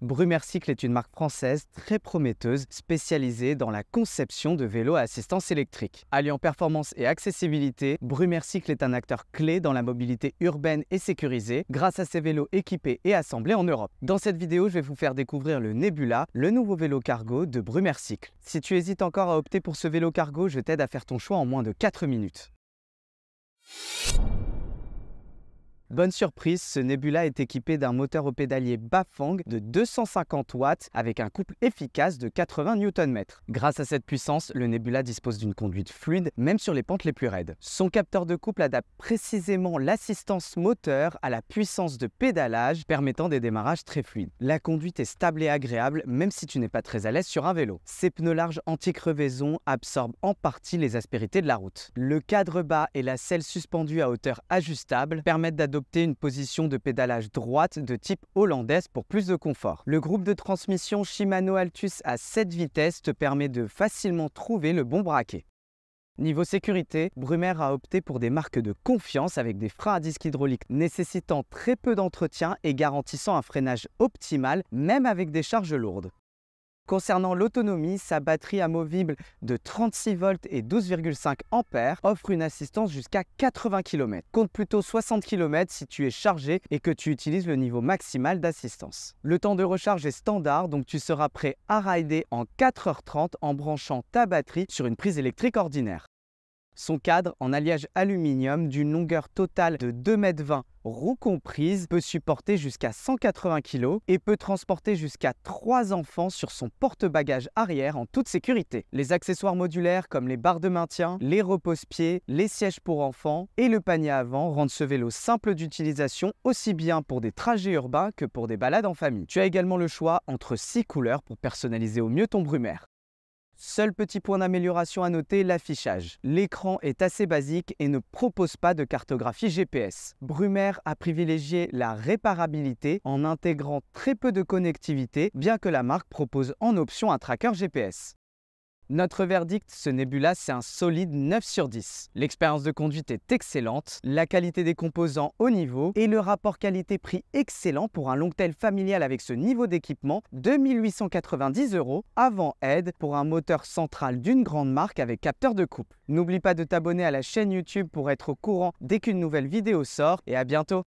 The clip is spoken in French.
Brumercycle est une marque française très prometteuse, spécialisée dans la conception de vélos à assistance électrique. Alliant performance et accessibilité, Brumercycle est un acteur clé dans la mobilité urbaine et sécurisée grâce à ses vélos équipés et assemblés en Europe. Dans cette vidéo, je vais vous faire découvrir le Nebula, le nouveau vélo cargo de Cycle. Si tu hésites encore à opter pour ce vélo cargo, je t'aide à faire ton choix en moins de 4 minutes. Bonne surprise, ce Nebula est équipé d'un moteur au pédalier Bafang de 250 watts avec un couple efficace de 80 Nm. Grâce à cette puissance, le Nebula dispose d'une conduite fluide, même sur les pentes les plus raides. Son capteur de couple adapte précisément l'assistance moteur à la puissance de pédalage, permettant des démarrages très fluides. La conduite est stable et agréable, même si tu n'es pas très à l'aise sur un vélo. Ses pneus larges anti-crevaison absorbent en partie les aspérités de la route. Le cadre bas et la selle suspendue à hauteur ajustable permettent d'adopter opter une position de pédalage droite de type hollandaise pour plus de confort. Le groupe de transmission Shimano Altus à 7 vitesses te permet de facilement trouver le bon braquet. Niveau sécurité, Brumaire a opté pour des marques de confiance avec des freins à disque hydrauliques nécessitant très peu d'entretien et garantissant un freinage optimal même avec des charges lourdes. Concernant l'autonomie, sa batterie amovible de 36 volts et 12,5 ampères offre une assistance jusqu'à 80 km. Compte plutôt 60 km si tu es chargé et que tu utilises le niveau maximal d'assistance. Le temps de recharge est standard, donc tu seras prêt à rider en 4h30 en branchant ta batterie sur une prise électrique ordinaire. Son cadre en alliage aluminium d'une longueur totale de 2,20 m roues comprises peut supporter jusqu'à 180 kg et peut transporter jusqu'à 3 enfants sur son porte-bagages arrière en toute sécurité. Les accessoires modulaires comme les barres de maintien, les repose-pieds, les sièges pour enfants et le panier avant rendent ce vélo simple d'utilisation aussi bien pour des trajets urbains que pour des balades en famille. Tu as également le choix entre 6 couleurs pour personnaliser au mieux ton brumaire. Seul petit point d'amélioration à noter, l'affichage. L'écran est assez basique et ne propose pas de cartographie GPS. Brumer a privilégié la réparabilité en intégrant très peu de connectivité, bien que la marque propose en option un tracker GPS. Notre verdict, ce Nebula, c'est un solide 9 sur 10. L'expérience de conduite est excellente, la qualité des composants au niveau et le rapport qualité-prix excellent pour un longtail familial avec ce niveau d'équipement, 2890 euros avant aide pour un moteur central d'une grande marque avec capteur de coupe. N'oublie pas de t'abonner à la chaîne YouTube pour être au courant dès qu'une nouvelle vidéo sort et à bientôt